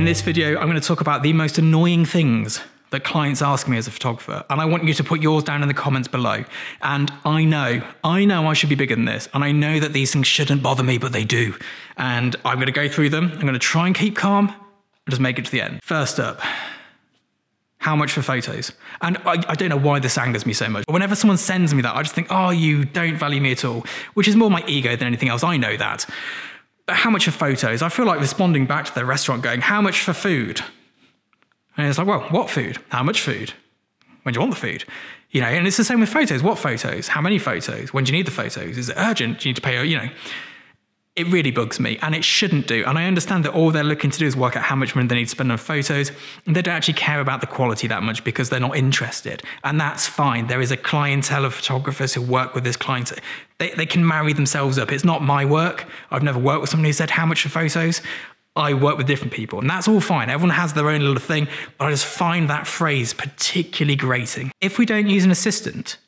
In this video, I'm going to talk about the most annoying things that clients ask me as a photographer. And I want you to put yours down in the comments below. And I know, I know I should be bigger than this. And I know that these things shouldn't bother me, but they do. And I'm going to go through them. I'm going to try and keep calm and just make it to the end. First up, how much for photos? And I, I, don't know why this angers me so much. But whenever someone sends me that, I just think, oh, you don't value me at all, which is more my ego than anything else. I know that how much for photos? I feel like responding back to the restaurant going, how much for food? And it's like, well, what food? How much food? When do you want the food? You know, and it's the same with photos. What photos? How many photos? When do you need the photos? Is it urgent? Do you need to pay, you know? it really bugs me and it shouldn't do. And I understand that all they're looking to do is work out how much money they need to spend on photos and they don't actually care about the quality that much because they're not interested. And that's fine. There is a clientele of photographers who work with this client. They, they can marry themselves up. It's not my work. I've never worked with someone who said how much for photos. I work with different people and that's all fine. Everyone has their own little thing, but I just find that phrase particularly grating. If we don't use an assistant,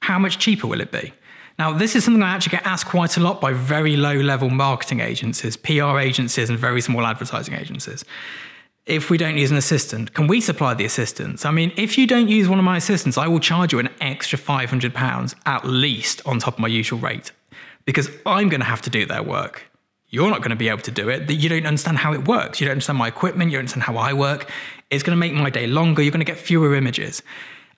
how much cheaper will it be? Now, this is something I actually get asked quite a lot by very low level marketing agencies, PR agencies, and very small advertising agencies. If we don't use an assistant, can we supply the assistants? I mean, if you don't use one of my assistants, I will charge you an extra £500 at least on top of my usual rate because I'm going to have to do their work. You're not going to be able to do it. You don't understand how it works. You don't understand my equipment. You don't understand how I work. It's going to make my day longer. You're going to get fewer images.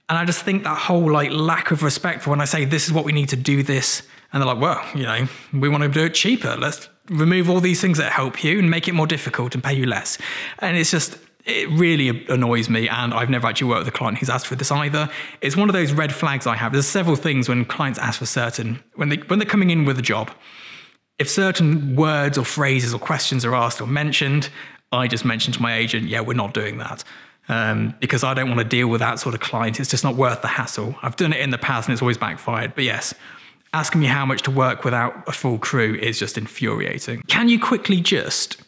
And I just think that whole like lack of respect for when I say this is what we need to do this, and they're like, well, you know, we want to do it cheaper. Let's remove all these things that help you and make it more difficult and pay you less. And it's just it really annoys me and i've never actually worked with a client who's asked for this either it's one of those red flags i have there's several things when clients ask for certain when they when they're coming in with a job if certain words or phrases or questions are asked or mentioned i just mentioned to my agent yeah we're not doing that um, because I don't want to deal with that sort of client. It's just not worth the hassle. I've done it in the past and it's always backfired. But yes, asking me how much to work without a full crew is just infuriating. Can you quickly just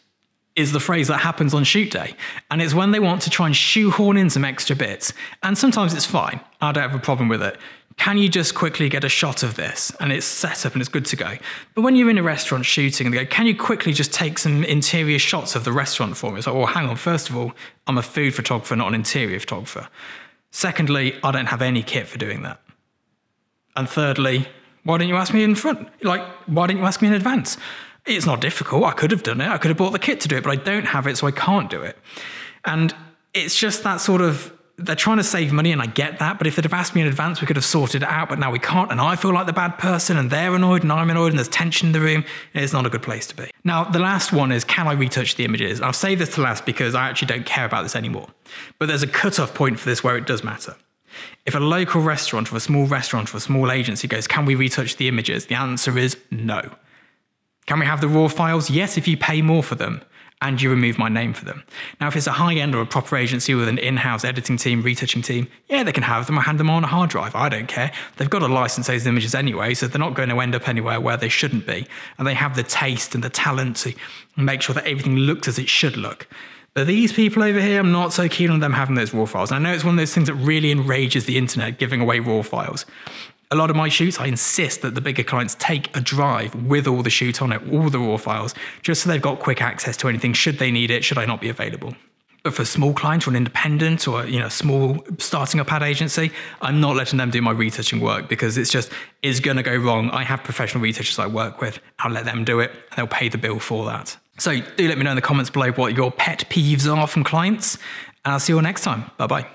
is the phrase that happens on shoot day. And it's when they want to try and shoehorn in some extra bits. And sometimes it's fine. I don't have a problem with it can you just quickly get a shot of this? And it's set up and it's good to go. But when you're in a restaurant shooting and they go, can you quickly just take some interior shots of the restaurant for me? It's like, well, hang on, first of all, I'm a food photographer, not an interior photographer. Secondly, I don't have any kit for doing that. And thirdly, why didn't you ask me in front? Like, why didn't you ask me in advance? It's not difficult. I could have done it. I could have bought the kit to do it, but I don't have it, so I can't do it. And it's just that sort of they're trying to save money, and I get that. But if they'd have asked me in advance, we could have sorted it out. But now we can't, and I feel like the bad person, and they're annoyed, and I'm annoyed, and there's tension in the room. It's not a good place to be. Now, the last one is can I retouch the images? I'll save this to last because I actually don't care about this anymore. But there's a cutoff point for this where it does matter. If a local restaurant or a small restaurant or a small agency goes, Can we retouch the images? The answer is no. Can we have the raw files? Yes, if you pay more for them and you remove my name for them. Now, if it's a high end or a proper agency with an in house editing team, retouching team, yeah, they can have them or hand them on a hard drive. I don't care. They've got to license those images anyway, so they're not going to end up anywhere where they shouldn't be. And they have the taste and the talent to make sure that everything looks as it should look. But these people over here, I'm not so keen on them having those raw files. And I know it's one of those things that really enrages the internet, giving away raw files a lot of my shoots, I insist that the bigger clients take a drive with all the shoot on it, all the raw files, just so they've got quick access to anything should they need it, should I not be available. But for a small client or an independent or you know small starting up ad agency, I'm not letting them do my retouching work because it's just is going to go wrong. I have professional researchers I work with. I'll let them do it. And they'll pay the bill for that. So do let me know in the comments below what your pet peeves are from clients, and I'll see you all next time. Bye bye.